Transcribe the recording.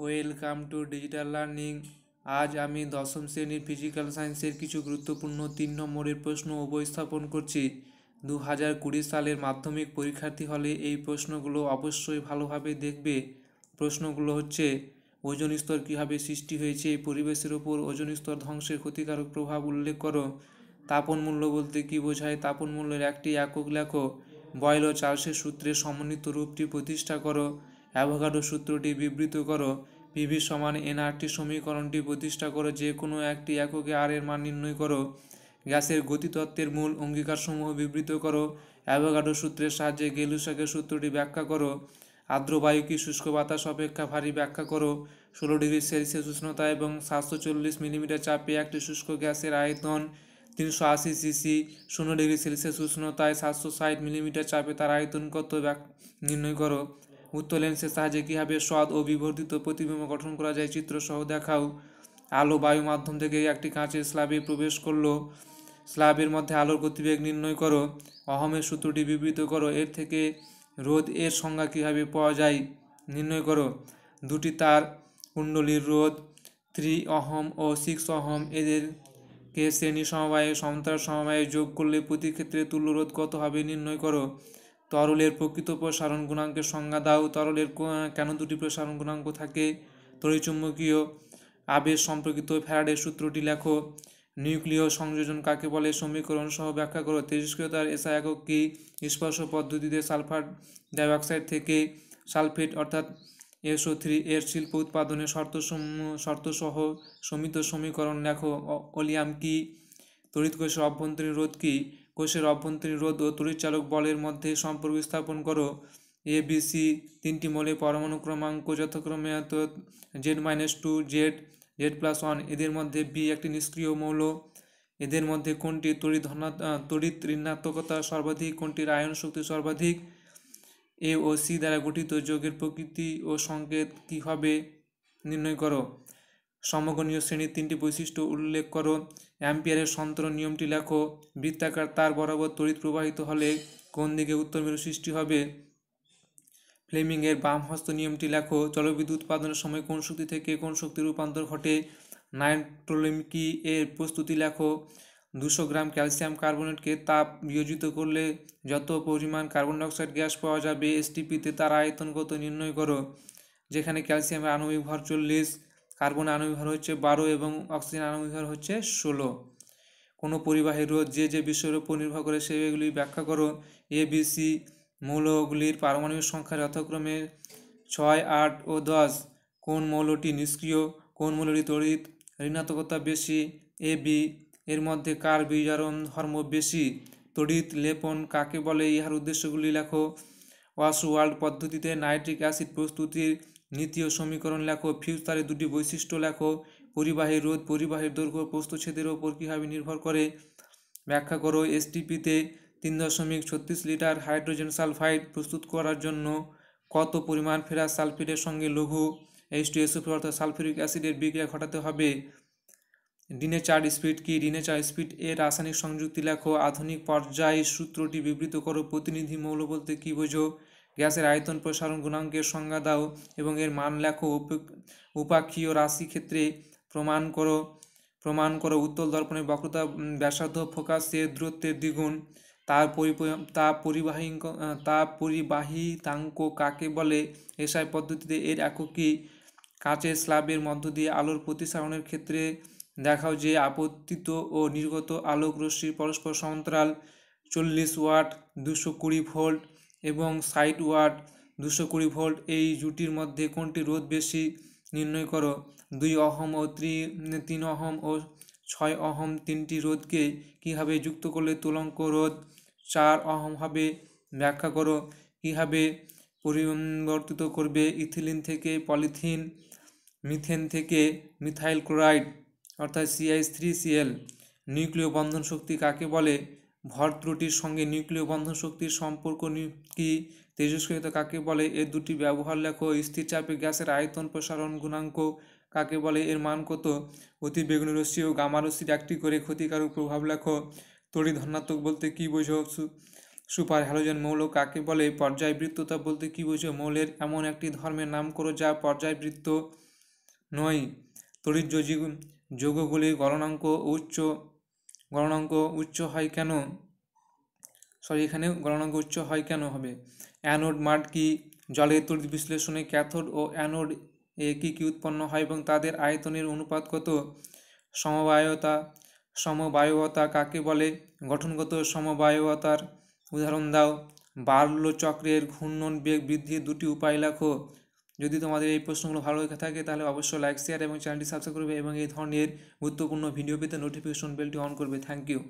welcome to digital learning আজ আমি দশম শ্রেণীর ফিজিক্যাল সায়েন্সের কিছু গুরুত্বপূর্ণ তিন নম্বরের প্রশ্ন উপস্থাপন করছি দু হাজার কুড়ি সালের মাধ্যমিক পরীক্ষার্থী হলে এই প্রশ্নগুলো অবশ্যই ভালোভাবে দেখবে প্রশ্নগুলো হচ্ছে ওজন স্তর কীভাবে সৃষ্টি হয়েছে এই পরিবেশের ওপর ওজন স্তর ধ্বংসের ক্ষতিকারক প্রভাব উল্লেখ করো তাপন মূল্য বলতে কী বোঝায় তাপন মূল্যের একটি একক লেখো বয়েল ও চার্লসের সমন্বিত রূপটি প্রতিষ্ঠা করো অ্যাভোগাডো সূত্রটি বিবৃত করো পিভি সমান এনআরটি সমীকরণটি প্রতিষ্ঠা করো যে কোনো একটি এককে আর এর মান নির্ণয় করো গ্যাসের গতিতত্ত্বের মূল অঙ্গীকারসমূহ বিবৃত করো অ্যাভোগাডো সূত্রের সাহায্যে গেলুসাকের সূত্রটি ব্যাখ্যা করো আর্দ্র কি শুষ্ক বাতাস অপেক্ষা ভারী ব্যাখ্যা করো ষোলো ডিগ্রি সেলসিয়াস উষ্ণতা এবং সাতশো চল্লিশ মিলিমিটার চাপে একটি শুষ্ক গ্যাসের আয়তন তিনশো আশি সিসি শূন্য ডিগ্রি সেলসিয়াস উষ্ণতায় সাতশো ষাট মিলিমিটার চাপে তার আয়তন কত নির্ণয় করো উত্তর লেন্সের সাহায্যে কীভাবে স্বাদ ও বিবর্ধিত প্রতিবিম্ব গঠন করা যায় চিত্রসহ দেখাও আলো বায়ু মাধ্যম থেকে একটি কাঁচের স্ল্যাবে প্রবেশ করলো স্ল্যাবের মধ্যে আলোর গতিবেগ নির্ণয় করো অহমের সূত্রটি বিবৃত করো এর থেকে রোদ এর সংজ্ঞা কীভাবে পাওয়া যায় নির্ণয় করো দুটি তার কুণ্ডলীর রোদ থ্রি অহম ও সিক্স অহম এদেরকে শ্রেণী সমবায়ে সমান্তরাল সমবায়ে যোগ করলে প্রতি ক্ষেত্রে তুল্য রোধ কত হবে নির্ণয় করো তরলের প্রকৃত প্রসারণ গুণাঙ্কের সংজ্ঞা দাও তরলের কেন দুটি প্রসারণ গুণাঙ্ক থাকে তরিচুম্বকীয় আবেশ সম্পর্কিত ফ্যারাডের সূত্রটি লেখো নিউক্লিয় সংযোজন কাকে বলে সমীকরণ সহ ব্যাখ্যা করো তেজস্ক্রিয়তার এসা একক কি স্পর্শ পদ্ধতিতে সালফার ডাইঅক্সাইড থেকে সালফেট অর্থাৎ এসও থ্রি এর শিল্প উৎপাদনের শর্তসহ সমিত সমীকরণ লেখো অলিয়াম কি তড়িৎকোষের অভ্যন্তরীণ রোধ কি কোষের অভ্যন্তরীণ রোধ ও তড়িৎচালক বলের মধ্যে সম্পর্ক স্থাপন করো এ বি সি তিনটি মৌলের পরমাণু ক্রমাঙ্ক যথাক্রমে Z minus two Z Z plus one এদের মধ্যে বি একটি নিষ্ক্রিয় মৌল এদের মধ্যে কোনটি তড়িৎ তড়িৎ ঋণাত্মকতা সর্বাধিক কোনটির আয়ন শক্তি সর্বাধিক এ ও সি দ্বারা গঠিত যোগের প্রকৃতি ও সংকেত কী হবে নির্ণয় করো সমগণীয় শ্রেণীর তিনটি বৈশিষ্ট্য উল্লেখ করো অ্যাম্পিয়ারের সন্তরণ নিয়মটি লেখো বৃত্তাকার তার বরাবর তড়িৎ প্রবাহিত হলে কোন দিকে উত্তর মেরু সৃষ্টি হবে ফ্লেমিংয়ের বামহস্ত নিয়মটি লেখো জলবিদ্যুৎ উৎপাদনের সময় কোন শক্তি থেকে কোন শক্তির রূপান্তর ঘটে নাইট্রোলিমকি এর প্রস্তুতি লেখো দুশো গ্রাম ক্যালসিয়াম কার্বনেটকে তাপ বিয়োজিত করলে যত পরিমাণ কার্বন ডাইঅক্সাইড গ্যাস পাওয়া যাবে এসটিপিতে তার আয়তনগত নির্ণয় করো যেখানে ক্যালসিয়ামের আণবিক ভর চল্লিশ কার্বন আণবিক ভর হচ্ছে বারো এবং অক্সিজেন আণবিক ভর হচ্ছে ষোলো কোনো পরিবাহী রোধ যে যে বিষয়ের উপর নির্ভর করে সেগুলি ব্যাখ্যা করো এ বি সি মৌলগুলির পারমাণবিক সংখ্যা যথাক্রমে ছয় আট ও দশ কোন মৌলটি নিষ্ক্রিয় কোন মৌলটি তড়িৎ ঋণাত্মকতা বেশি এ বি এর মধ্যে কার বিজারণ ধর্ম বেশি তড়িৎ লেপন কাকে বলে ইহার উদ্দেশ্যগুলি লেখো ওয়াশ ওয়ার্ল্ড পদ্ধতিতে নাইট্রিক অ্যাসিড প্রস্তুতির নিতীয় সমীকরণ লেখো ফিউজতারের দুটি বৈশিষ্ট্য লেখো পরিবাহী রোধ পরিবাহীর দৈর্ঘ্য প্রস্তুচ্ছেদের ওপর কীভাবে নির্ভর করে ব্যাখ্যা করো এসটিপিতে তিন দশমিক ছত্রিশ লিটার হাইড্রোজেন সালফাইড প্রস্তুত করার জন্য কত পরিমাণ ফেরাস সালফেটের সঙ্গে লঘু এইচ টু এসও অর্থাৎ সালফিউরিক অ্যাসিডের বিক্রিয়া ঘটাতে হবে ডিনে চার স্পিড কি ডিনে চার স্পিড এ রাসায়নিক সংযুক্তি লেখো আধুনিক পর্যায়ে সূত্রটি বিবৃত করো প্রতিনিধি মৌল বলতে কী বোঝো গ্যাসের আয়তন প্রসারণ গুণাঙ্কের সংজ্ঞা দাও এবং এর মান লেখো উপাক্ষীয় রাশি ক্ষেত্রে প্রমাণ করো প্রমাণ করো উত্তল দর্পণের বক্রতা ব্যাসার্ধ ফোকাসের দূরত্বের দ্বিগুণ তার তা পরিবাহী তা পরিবাহিতাঙ্ক কাকে বলে এসআই পদ্ধতিতে এর এককি কাঁচের স্লাবের মধ্য দিয়ে আলোর প্রতিসারণের ক্ষেত্রে দেখাও যে আপত্তিত ও নির্গত আলোক রশ্মির পরস্পর সন্ত্রাল চল্লিশ ওয়াট দুশো কুড়ি ভোল্ট এবং সাইড ওয়াট দুশো কুড়ি ভোল্ট এই জুটির মধ্যে কোনটি রোধ বেশি নির্ণয় করো দুই অহম ও ত্রি তিন অহম ও ছয় অহম তিনটি রোধকে কীভাবে যুক্ত করলে তুলঙ্ক রোধ চার অহম হবে ব্যাখ্যা করো কীভাবে পরিবর্তিত করবে ইথিলিন থেকে পলিথিন মিথেন থেকে মিথাইল ক্লোরাইড অর্থাৎ সিআইস থ্রি সিএল নিউক্লিয় বন্ধন শক্তি কাকে বলে ভর ত্রুটির সঙ্গে নিউক্লিয় বন্ধন শক্তির সম্পর্ক কি তেজস্ক্রিয়তা কাকে বলে এর দুটি ব্যবহার লেখো স্থির চাপে গ্যাসের আয়তন প্রসারণ গুণাঙ্ক কাকে বলে এর মান কত অতিবেগুনি রশ্মি ও গামা রশ্মির একটি করে ক্ষতিকারক প্রভাব লেখো তড়ি ধনাত্মক বলতে কি বোঝো সুপার হ্যালোজেন মৌল কাকে বলে পর্যায়বৃত্ততা বলতে কি বোঝো মৌলের এমন একটি ধর্মের নাম করো যা পর্যায়বৃত্ত নয় তড়িৎ যৌগগুলির গণনাঙ্ক উচ্চ গণনাঙ্ক উচ্চ হয় কেন সরি এখানে গণনাঙ্ক উচ্চ হয় কেন হবে অ্যানোড মাঠ কি জলের তড়িৎ বিশ্লেষণে ক্যাথোড ও অ্যানোড এ কী কী উৎপন্ন হয় এবং তাদের আয়তনের অনুপাত কত সমবায়তা সমবায়তা কাকে বলে গঠনগত সমবায়তার উদাহরণ দাও বাল্য চক্রের ঘূর্ণন বেগ বৃদ্ধির দুটি উপায় লেখো যদি তোমাদের এই প্রশ্নগুলো ভালো লেগে থাকে তাহলে অবশ্যই লাইক শেয়ার এবং চ্যানেলটি সাবস্ক্রাইব করবে এবং এই ধরনের গুরুত্বপূর্ণ ভিডিও পেতে নোটিফিকেশন বেলটি অন করবে থ্যাংক ইউ